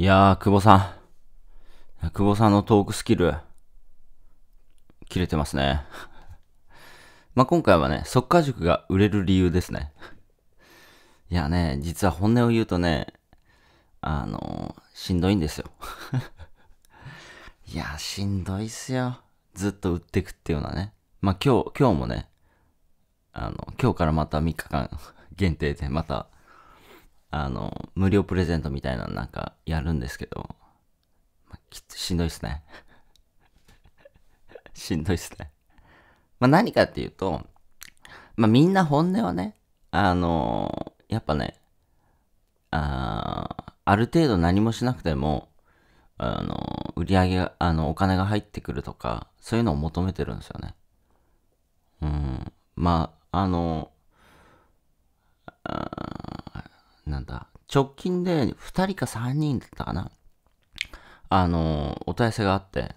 いやー、久保さん。久保さんのトークスキル、切れてますね。まあ、今回はね、速稼塾が売れる理由ですね。いやね、実は本音を言うとね、あのー、しんどいんですよ。いやしんどいっすよ。ずっと売ってくっていうのはね。まあ、今日、今日もね、あの、今日からまた3日間限定でまたあの、無料プレゼントみたいなのなんかやるんですけど、まあ、きしんどいっすね。しんどいっすね。まあ、何かっていうと、まあ、みんな本音はね、あのー、やっぱね、あある程度何もしなくても、あのー、売り上げが、あの、お金が入ってくるとか、そういうのを求めてるんですよね。うん。まあ、あのー、あなんだ、直近で2人か3人だったかな。あの、お問い合わせがあって、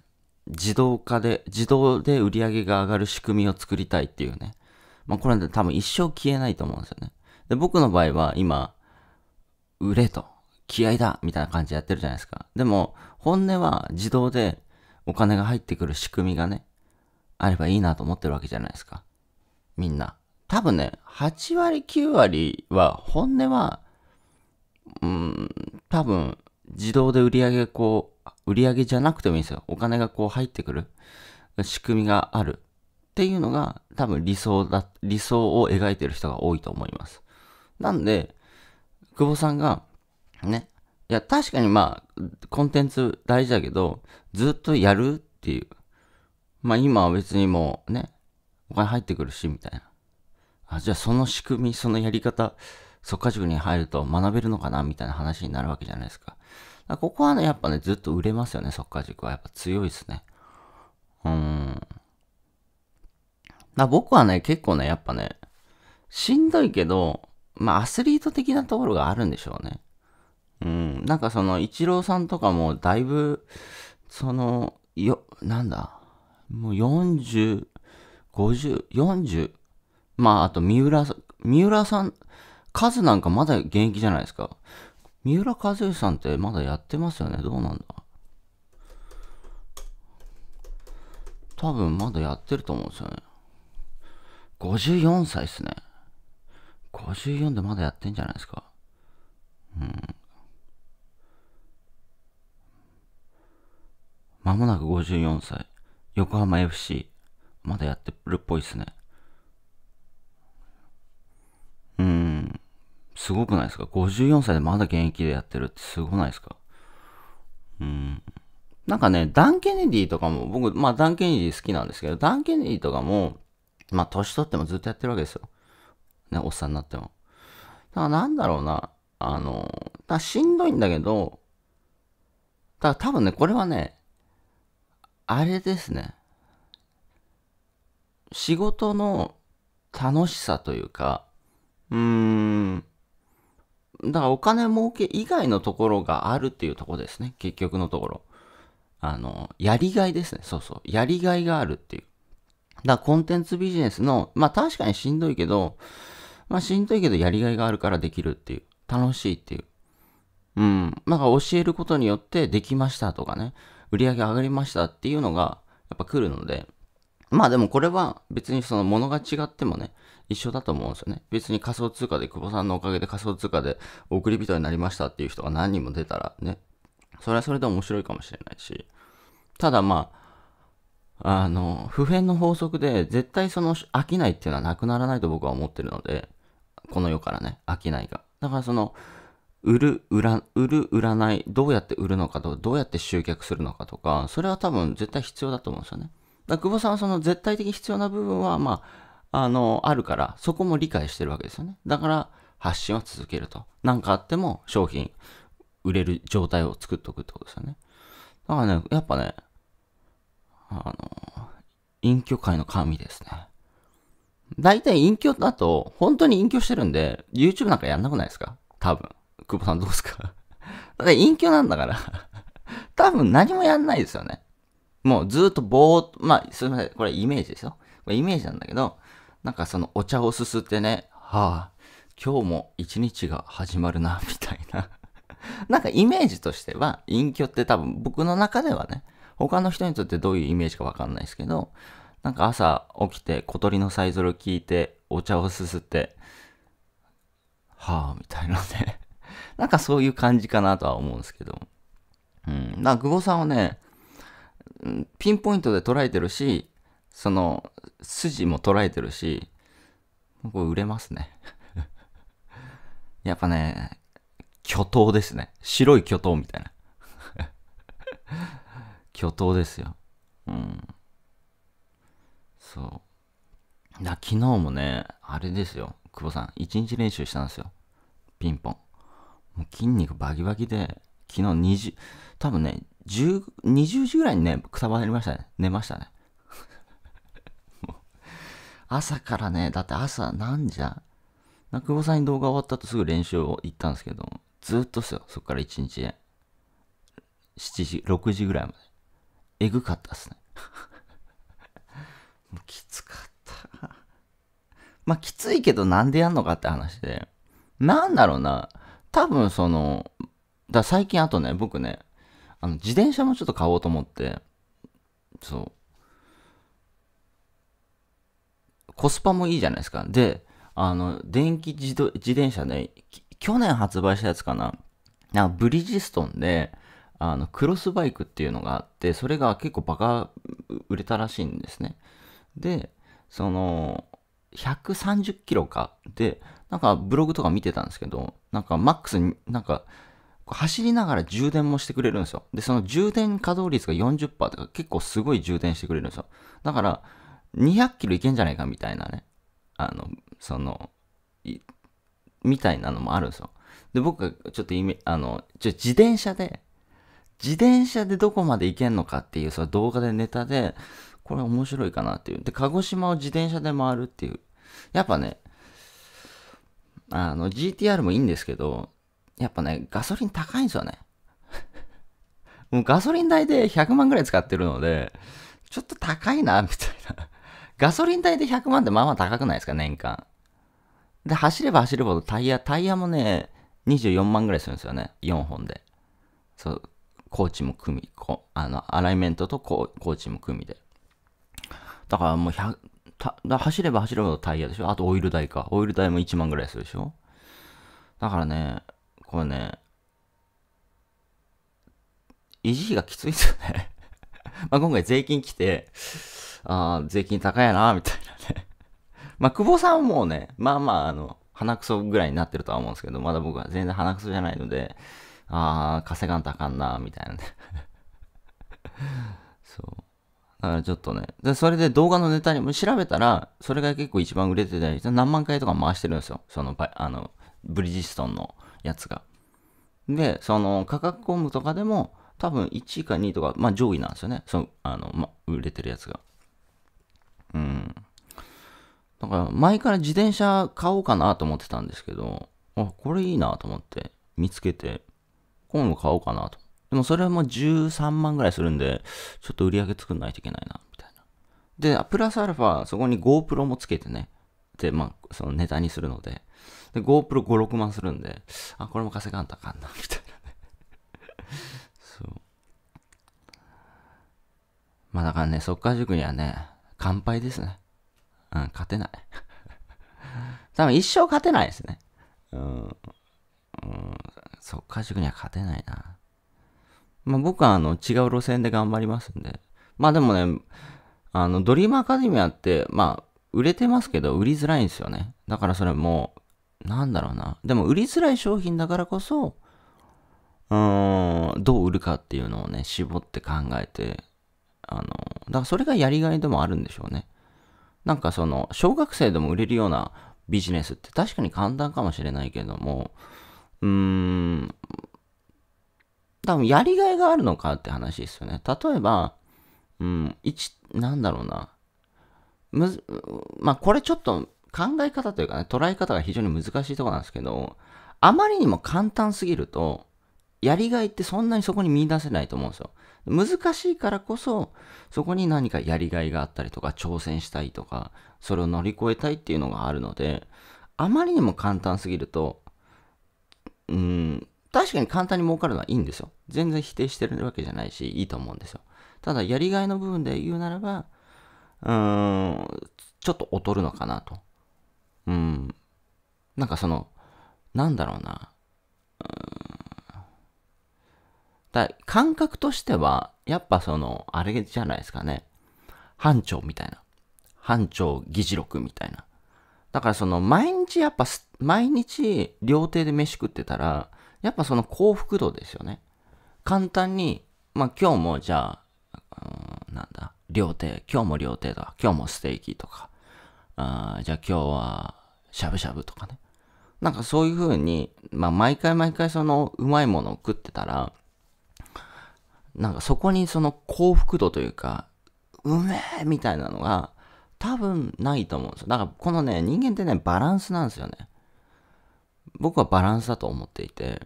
自動化で、自動で売り上げが上がる仕組みを作りたいっていうね。まあ、これで多分一生消えないと思うんですよね。で、僕の場合は今、売れと、気合だ、みたいな感じでやってるじゃないですか。でも、本音は自動でお金が入ってくる仕組みがね、あればいいなと思ってるわけじゃないですか。みんな。多分ね、8割9割は本音はうん、多分、自動で売り上げこう、売り上げじゃなくてもいいんですよ。お金がこう入ってくる仕組みがあるっていうのが多分理想だ、理想を描いてる人が多いと思います。なんで、久保さんが、ね、いや、確かにまあ、コンテンツ大事だけど、ずっとやるっていう。まあ今は別にもうね、お金入ってくるし、みたいな。あ、じゃあその仕組み、そのやり方、速稼塾に入ると学べるのかなみたいな話になるわけじゃないですか。かここはね、やっぱね、ずっと売れますよね、速稼塾は。やっぱ強いですね。うん。ま僕はね、結構ね、やっぱね、しんどいけど、まあ、アスリート的なところがあるんでしょうね。うん。なんかその、イチローさんとかも、だいぶ、その、よ、なんだ、もう40、50、40、まあ、あと三浦、三浦さん、カズなんかまだ現役じゃないですか。三浦和義さんってまだやってますよね。どうなんだ多分まだやってると思うんですよね。54歳っすね。54でまだやってんじゃないですか。うん。まもなく54歳。横浜 FC。まだやってるっぽいっすね。すごくないですか ?54 歳でまだ現役でやってるってすごないですかうん。なんかね、ダン・ケネディとかも、僕、まあダン・ケネディ好きなんですけど、ダン・ケネディとかも、まあ年取ってもずっとやってるわけですよ。ね、おっさんになっても。だからなんだろうな、あの、だしんどいんだけど、だ多分ね、これはね、あれですね。仕事の楽しさというか、うーん、だからお金儲け以外のところがあるっていうとこですね。結局のところ。あの、やりがいですね。そうそう。やりがいがあるっていう。だからコンテンツビジネスの、まあ確かにしんどいけど、まあしんどいけどやりがいがあるからできるっていう。楽しいっていう。うん。なんか教えることによってできましたとかね。売り上げ上がりましたっていうのがやっぱ来るので。まあでもこれは別にそのものが違ってもね、一緒だと思うんですよね。別に仮想通貨で、久保さんのおかげで仮想通貨で送り人になりましたっていう人が何人も出たらね、それはそれで面白いかもしれないし、ただまあ、あの、普遍の法則で、絶対その飽きないっていうのはなくならないと僕は思ってるので、この世からね、飽きないが。だからその、売る、売ら、売る、売らない、どうやって売るのかとどうやって集客するのかとか、それは多分絶対必要だと思うんですよね。だ久保さんはその絶対的必要な部分は、まあ、あの、あるから、そこも理解してるわけですよね。だから、発信は続けると。何かあっても商品、売れる状態を作っておくってことですよね。だからね、やっぱね、あの、隠居界の神ですね。大体隠居だと、本当に隠居してるんで、YouTube なんかやんなくないですか多分。久保さんどうですか だって隠居なんだから 多分何もやんないですよね。もうずっとぼーっと、まあ、すみません。これイメージですよ。これイメージなんだけど、なんかそのお茶をすすってね、はあ、今日も一日が始まるな、みたいな なんかイメージとしては、隠居って多分僕の中ではね、他の人にとってどういうイメージかわかんないですけど、なんか朝起きて小鳥のさえずり聞いて、お茶をすすって、はあ、みたいなね なんかそういう感じかなとは思うんですけど。うん。なか久保さんはね、ピンポイントで捉えてるし、その、筋も捉えてるし、これ売れますね。やっぱね、巨頭ですね。白い巨頭みたいな。巨頭ですよ。うん。そう。だ昨日もね、あれですよ。久保さん、一日練習したんですよ。ピンポン。もう筋肉バキバキで、昨日20、多分ね、十20時ぐらいにね、くたばりましたね。寝ましたね。朝からね、だって朝なんじゃな、久保さんに動画終わった後すぐ練習を行ったんですけど、ずっとっすよ、そっから1日。7時、6時ぐらいまで。えぐかったっすね。もうきつかった。まあ、きついけどなんでやんのかって話で。なんだろうな。多分その、だ最近あとね、僕ね、あの、自転車もちょっと買おうと思って、そう。コスパもいいじゃないですか。で、あの、電気自動自転車ね、去年発売したやつかな。なんかブリヂストンで、あの、クロスバイクっていうのがあって、それが結構バカ売れたらしいんですね。で、その、130キロか。で、なんかブログとか見てたんですけど、なんかマックスに、なんか、走りながら充電もしてくれるんですよ。で、その充電稼働率が40%とか結構すごい充電してくれるんですよ。だから、200キロいけんじゃないかみたいなね。あの、その、みたいなのもあるんですよ。で、僕ちょっと意味、あの、ちょ、自転車で、自転車でどこまで行けんのかっていう、その動画でネタで、これ面白いかなっていう。で、鹿児島を自転車で回るっていう。やっぱね、あの、GTR もいいんですけど、やっぱね、ガソリン高いんですよね。もうガソリン代で100万ぐらい使ってるので、ちょっと高いな、みたいなガソリン代で100万ってまあまあ高くないですか、年間。で、走れば走るほどタイヤ、タイヤもね、24万ぐらいするんですよね。4本で。そう、コーチも組み、こあの、アライメントとココーチも組みで。だからもう100、た走れば走るほどタイヤでしょあとオイル代か。オイル代も1万ぐらいするでしょだからね、これね、維持費がきついんですよね まあ今回税金来てああ、税金高いな、みたいなね まあ、久保さんもね、まあまあ、あの、鼻くそぐらいになってるとは思うんですけど、まだ僕は全然鼻くそじゃないので、ああ、稼がんとあかんな、みたいなね そう。だからちょっとね。で、それで動画のネタにも調べたら、それが結構一番売れてたり、何万回とか回してるんですよ。その、あの、ブリヂストンのやつが。で、その価格コムとかでも多分1位か2位とか、まあ上位なんですよね。その、あの、ま売れてるやつが。うん。だから前から自転車買おうかなと思ってたんですけど、あ、これいいなと思って見つけて、今度買おうかなと。でもそれはもう13万ぐらいするんで、ちょっと売り上げ作んないといけないな、みたいな。で、プラスアルファ、そこに GoPro もつけてね。で、まあ、そのネタにするので。で、GoPro5、6万するんで、あ、これも稼がんとあかんな、みたいなね。そう。まあだからね、速稼塾にはね、乾杯ですね。うん、勝てない。多分一生勝てないですね。うん。うん、速稼塾には勝てないな。まあ、僕はあの違う路線で頑張りますんで。まあでもね、あの、ドリームアカデミアって、まあ、売れてますけど、売りづらいんですよね。だからそれもう、なんだろうな。でも、売りづらい商品だからこそ、うーん、どう売るかっていうのをね、絞って考えて、あの、だからそれがやりがいでもあるんでしょうね。なんかその、小学生でも売れるようなビジネスって確かに簡単かもしれないけども、うーん、多分やりがいがあるのかって話ですよね。例えば、うん、一、なんだろうな。むず、まあ、これちょっと考え方というかね、捉え方が非常に難しいところなんですけど、あまりにも簡単すぎると、やりがいってそんなにそこに見出せないと思うんですよ。難しいからこそ、そこに何かやりがいがあったりとか、挑戦したいとか、それを乗り越えたいっていうのがあるので、あまりにも簡単すぎると、うん、確かに簡単に儲かるのはいいんですよ。全然否定してるわけじゃないし、いいと思うんですよ。ただ、やりがいの部分で言うならば、うーん、ちょっと劣るのかなと。うん。なんかその、なんだろうな。うんだ感覚としては、やっぱその、あれじゃないですかね。班長みたいな。班長議事録みたいな。だからその、毎日やっぱ、毎日料亭で飯食ってたら、やっぱその幸福度ですよね。簡単に、まあ今日もじゃあ、うん、なんだ、料亭、今日も料亭とか、今日もステーキとか、あじゃあ今日はしゃぶしゃぶとかね。なんかそういう風に、まあ毎回毎回そのうまいものを食ってたら、なんかそこにその幸福度というか、うめえみたいなのが多分ないと思うんですよ。だからこのね、人間ってね、バランスなんですよね。僕はバランスだと思っていて、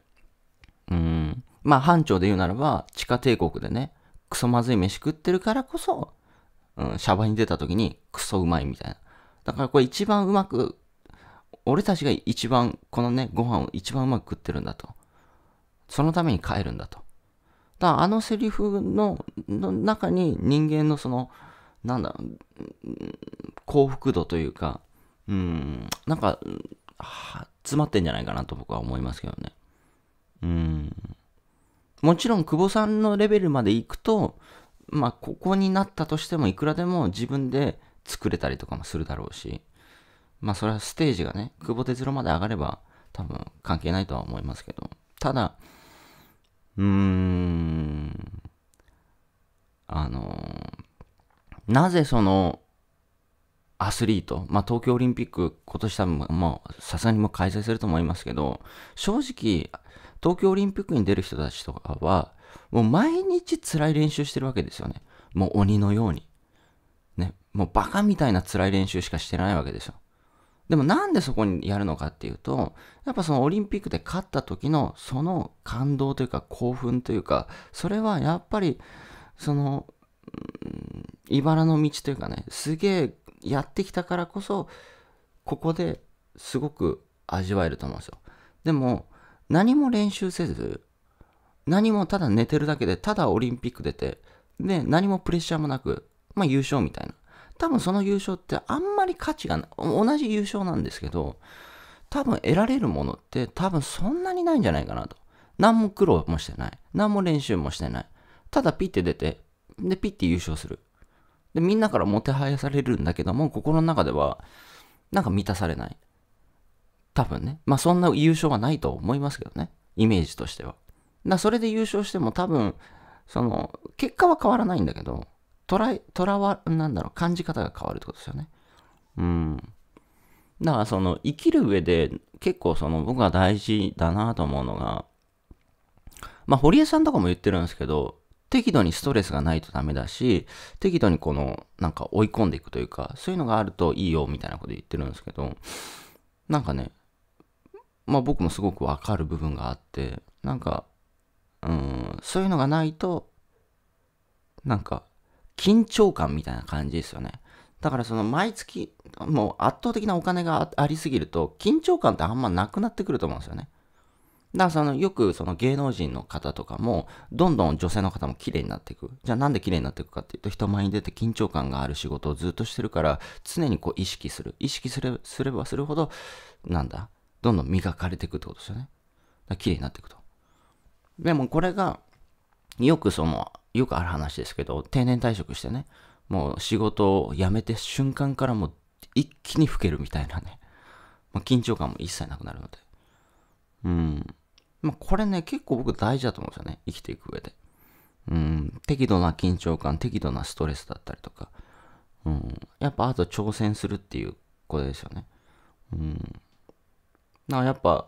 うん、まあ班長で言うならば、地下帝国でね、クソまずい飯食ってるからこそ、うん、シャバに出た時にクソうまいみたいな。だからこれ一番うまく、俺たちが一番、このね、ご飯を一番うまく食ってるんだと。そのために帰るんだと。だあのセリフの中に人間のその、なんだろう、幸福度というか、うん、なんか、詰まってんじゃないかなと僕は思いますけどね。うん。もちろん、久保さんのレベルまで行くと、まあ、ここになったとしても、いくらでも自分で作れたりとかもするだろうし、まあ、それはステージがね、久保哲郎まで上がれば、多分関係ないとは思いますけど、ただ、うーん、あの、なぜその、アスリート、まあ、東京オリンピック、今年多分、もう、さすがにもう開催すると思いますけど、正直、東京オリンピックに出る人たちとかは、もう毎日辛い練習してるわけですよね。もう鬼のように。ね、もうバカみたいな辛い練習しかしてないわけですよ。でもなんでそこにやるのかっていうと、やっぱそのオリンピックで勝った時のその感動というか興奮というか、それはやっぱり、その、茨の道というかね、すげえやってきたからこそ、ここですごく味わえると思うんですよ。でも、何も練習せず、何もただ寝てるだけで、ただオリンピック出て、で、何もプレッシャーもなく、まあ優勝みたいな。多分その優勝ってあんまり価値がない同じ優勝なんですけど多分得られるものって多分そんなにないんじゃないかなと何も苦労もしてない何も練習もしてないただピッて出てでピッて優勝するでみんなからもてはやされるんだけども心の中ではなんか満たされない多分ねまあそんな優勝はないと思いますけどねイメージとしてはそれで優勝しても多分その結果は変わらないんだけど捉え、わ、なんだろう、感じ方が変わるってことですよね。うん。だからその生きる上で結構その僕が大事だなと思うのが、まあ堀江さんとかも言ってるんですけど、適度にストレスがないとダメだし、適度にこのなんか追い込んでいくというか、そういうのがあるといいよみたいなこと言ってるんですけど、なんかね、まあ僕もすごくわかる部分があって、なんか、うん、そういうのがないと、なんか緊張感みたいな感じですよね。だからその毎月、もう圧倒的なお金がありすぎると、緊張感ってあんまなくなってくると思うんですよね。だからそのよくその芸能人の方とかも、どんどん女性の方も綺麗になっていく。じゃあなんで綺麗になっていくかっていうと、人前に出て緊張感がある仕事をずっとしてるから、常にこう意識する。意識すれすればするほど、なんだ、どんどん磨かれていくってことですよね。綺麗になっていくと。でもこれが、よくその、よくある話ですけど、定年退職してね、もう仕事を辞めて瞬間からもう一気に老けるみたいなね、まあ、緊張感も一切なくなるので。うん。まあ、これね、結構僕大事だと思うんですよね。生きていく上で。うん。適度な緊張感、適度なストレスだったりとか。うん。やっぱあと挑戦するっていうことですよね。うん。なやっぱ、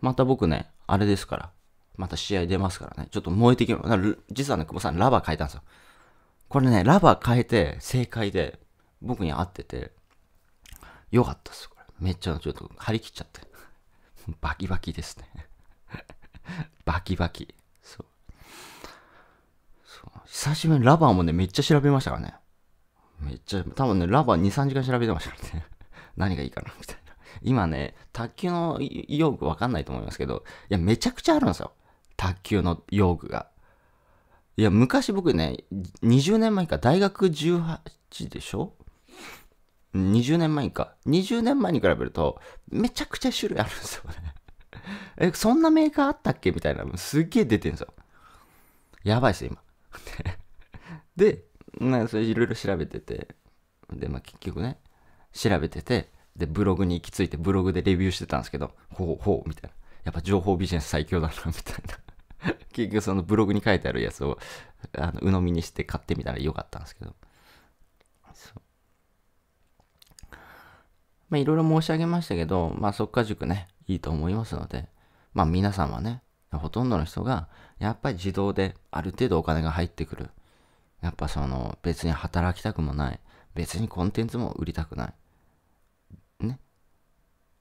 また僕ね、あれですから。また試合出ますからね。ちょっと燃えてきます。実はね、久保さん、ラバー変えたんですよ。これね、ラバー変えて、正解で、僕に合ってて、よかったっす、これ。めっちゃ、ちょっと、張り切っちゃって。バキバキですね。バキバキ。そう。そう。久しぶりにラバーもね、めっちゃ調べましたからね。めっちゃ、多分ね、ラバー2、3時間調べてましたからね。何がいいかな、みたいな。今ね、卓球の用くわかんないと思いますけど、いや、めちゃくちゃあるんですよ。卓球の用具が。いや、昔僕ね、20年前か、大学18でしょ ?20 年前か。20年前に比べると、めちゃくちゃ種類あるんですよね え、そんなメーカーあったっけみたいな。すっげえ出てるんですよ。やばいっすよ、今。で、まそれいろいろ調べてて、で、まあ結局ね、調べてて、で、ブログに行き着いて、ブログでレビューしてたんですけど、ほうほう、みたいな。やっぱ情報ビジネス最強だな、みたいな結局そのブログに書いてあるやつをあの鵜呑みにして買ってみたらよかったんですけど。まあいろいろ申し上げましたけど、まあ速稼塾ね、いいと思いますので、まあ皆さんはね、ほとんどの人がやっぱり自動である程度お金が入ってくる。やっぱその別に働きたくもない。別にコンテンツも売りたくない。ね。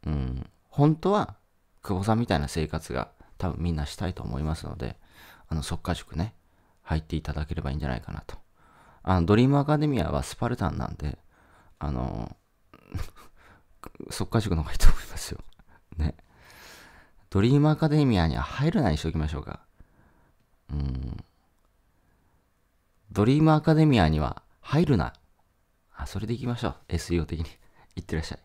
うん。本当は久保さんみたいな生活が多分みんなしたいと思いますので、あの、即価塾ね、入っていただければいいんじゃないかなと。あの、ドリームアカデミアはスパルタンなんで、あの、即価塾の方がいいと思いますよ。ね。ドリームアカデミアには入るなにしときましょうか。うん。ドリームアカデミアには入るな。あ、それで行きましょう。SEO 的に。いってらっしゃい。